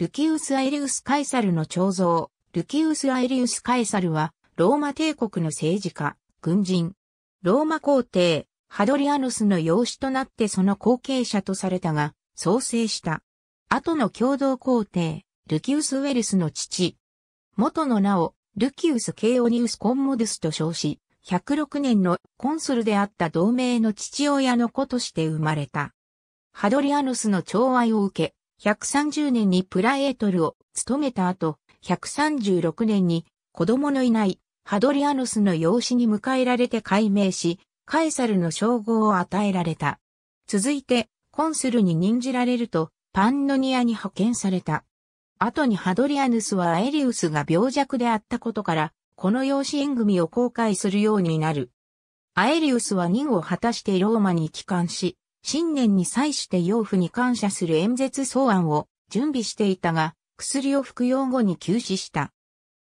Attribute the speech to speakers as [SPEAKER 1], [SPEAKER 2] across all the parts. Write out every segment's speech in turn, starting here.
[SPEAKER 1] ルキウス・アイリウス・カイサルの彫像。ルキウス・アイリウス・カイサルは、ローマ帝国の政治家、軍人、ローマ皇帝、ハドリアヌスの養子となってその後継者とされたが、創生した。後の共同皇帝、ルキウス・ウェルスの父。元の名を、ルキウス・ケイオニウス・コンモドゥスと称し、106年のコンスルであった同盟の父親の子として生まれた。ハドリアヌスの寵愛を受け、130年にプラエートルを務めた後、136年に子供のいないハドリアノスの養子に迎えられて改名し、カエサルの称号を与えられた。続いて、コンスルに任じられると、パンノニアに派遣された。後にハドリアヌスはアエリウスが病弱であったことから、この養子縁組を公開するようになる。アエリウスは任を果たしてローマに帰還し、新年に際して養父に感謝する演説草案を準備していたが、薬を服用後に休止した。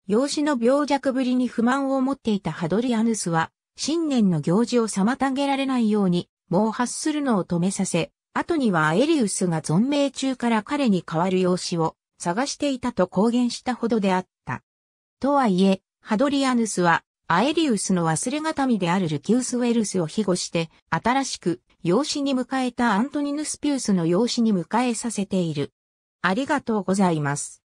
[SPEAKER 1] 養子の病弱ぶりに不満を持っていたハドリアヌスは、新年の行事を妨げられないように、猛発するのを止めさせ、後にはアエリウスが存命中から彼に代わる養子を探していたと公言したほどであった。とはいえ、ハドリアヌスは、アエリウスの忘れがたみであるルキウス・ウェルスを庇護して、新しく養子に迎えたアントニヌスピウスの養子に迎えさせている。ありがとうございます。